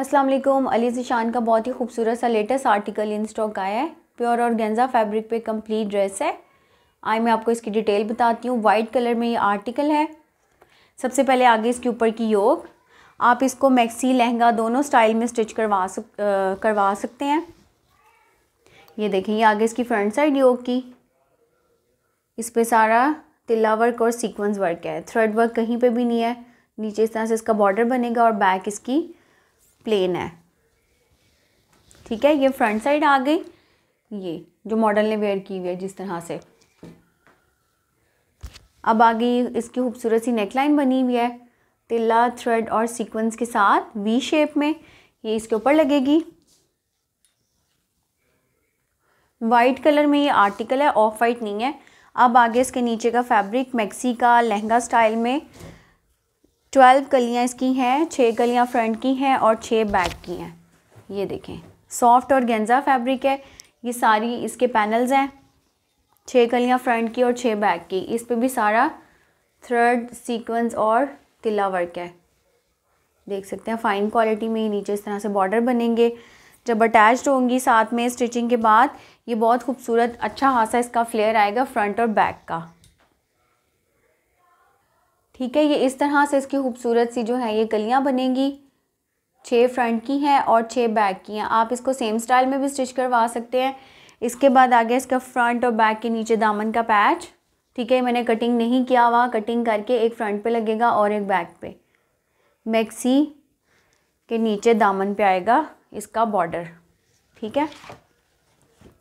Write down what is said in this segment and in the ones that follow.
असलम अली जिशान का बहुत ही खूबसूरत सा लेटेस्ट आर्टिकल इन स्टॉक आया है प्योर और गेंजा फैब्रिक पे कंप्लीट ड्रेस है आई मैं आपको इसकी डिटेल बताती हूँ वाइट कलर में ये आर्टिकल है सबसे पहले आगे इसके ऊपर की योग आप इसको मैक्सी लहंगा दोनों स्टाइल में स्टिच करवा सक करवा सकते हैं ये देखें ये आगे इसकी फ्रंट साइड योग की इस पर सारा तिल्ला वर्क और सीक्वेंस वर्क है थ्रेड वर्क कहीं पे भी नहीं है नीचे इस तरह से इसका बॉर्डर बनेगा और बैक इसकी प्लेन है ठीक है ये फ्रंट साइड आ गई ये जो मॉडल ने वेयर की हुई है जिस तरह से अब आ गई इसकी खूबसूरत सी नेकलाइन बनी हुई है तिल्ला थ्रेड और सीक्वेंस के साथ वी शेप में ये इसके ऊपर लगेगी वाइट कलर में ये आर्टिकल है ऑफ वाइट नहीं है अब आगे इसके नीचे का फैब्रिक मैक्सी का लहंगा स्टाइल में ट्वेल्व कलियाँ इसकी हैं छः कलियाँ फ्रंट की हैं और छः बैक की हैं ये देखें सॉफ्ट और गेंजा फैब्रिक है ये सारी इसके पैनल्स हैं छः कलियाँ फ्रंट की और छः बैक की इस पर भी सारा थ्रेड सीक्वेंस और तिला वर्क है देख सकते हैं फाइन क्वालिटी में नीचे इस तरह से बॉर्डर बनेंगे जब अटैच्ड होंगी साथ में स्टिचिंग के बाद ये बहुत खूबसूरत अच्छा खासा इसका फ्लेयर आएगा फ्रंट और बैक का ठीक है ये इस तरह से इसकी खूबसूरत सी जो है ये कलियाँ बनेंगी छः फ्रंट की हैं और छः बैक की हैं आप इसको सेम स्टाइल में भी स्टिच करवा सकते हैं इसके बाद आ गया इसका फ्रंट और बैक के नीचे दामन का पैच ठीक है मैंने कटिंग नहीं किया हुआ कटिंग करके एक फ्रंट पे लगेगा और एक बैक पे मैक्सी के नीचे दामन पे आएगा इसका बॉर्डर ठीक है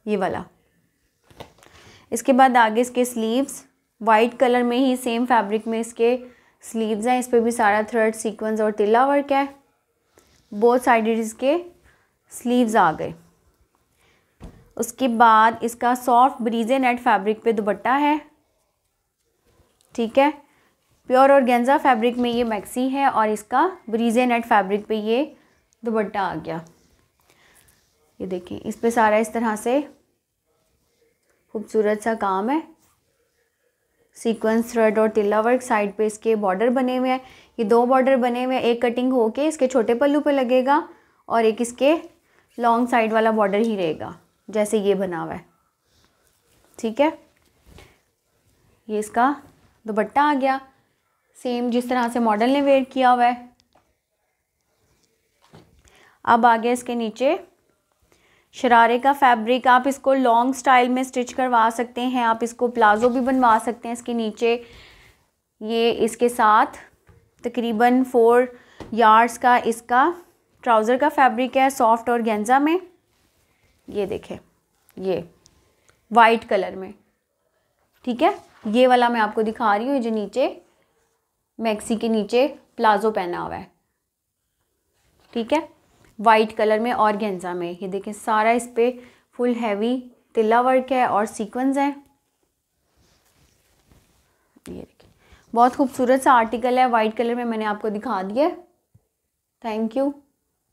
ये वाला इसके बाद आगे इसके स्लीव्स वाइट कलर में ही सेम फैब्रिक में इसके स्लीव्स हैं इस पर भी सारा थ्रेड सीक्वेंस और तिल्ला वर्क है बोथ साइड इसके स्लीव्स आ गए उसके बाद इसका सॉफ्ट ब्रीजे नेट फैब्रिक पे दुपट्टा है ठीक है प्योर और गेंजा फैब्रिक में ये मैक्सी है और इसका ब्रीजे नेट फैब्रिक पे ये दुपट्टा आ गया ये देखिए इस पे सारा इस तरह से खूबसूरत सा काम है सीक्वेंस थ्रेड और तिल्ला वर्क साइड पे इसके बॉर्डर बने हुए हैं ये दो बॉर्डर बने हुए हैं एक कटिंग होके इसके छोटे पल्लू पे लगेगा और एक इसके लॉन्ग साइड वाला बॉर्डर ही रहेगा जैसे ये बना हुआ है ठीक है ये इसका दुपट्टा आ गया सेम जिस तरह से मॉडल ने वेयर किया हुआ है अब आ गया इसके नीचे शरारे का फैब्रिक आप इसको लॉन्ग स्टाइल में स्टिच करवा सकते हैं आप इसको प्लाजो भी बनवा सकते हैं इसके नीचे ये इसके साथ तकरीबन फोर यार्ड्स का इसका ट्राउज़र का फैब्रिक है सॉफ्ट और गेंजा में ये देखें ये वाइट कलर में ठीक है ये वाला मैं आपको दिखा रही हूँ जो नीचे मैक्सी के नीचे प्लाजो पहना हुआ है ठीक है वाइट कलर में गेंजा में ये देखें सारा इस पर फुल हैवी तिल्ला वर्क है और सीक्वेंस है ये देखिए बहुत खूबसूरत सा आर्टिकल है वाइट कलर में मैंने आपको दिखा दिया थैंक यू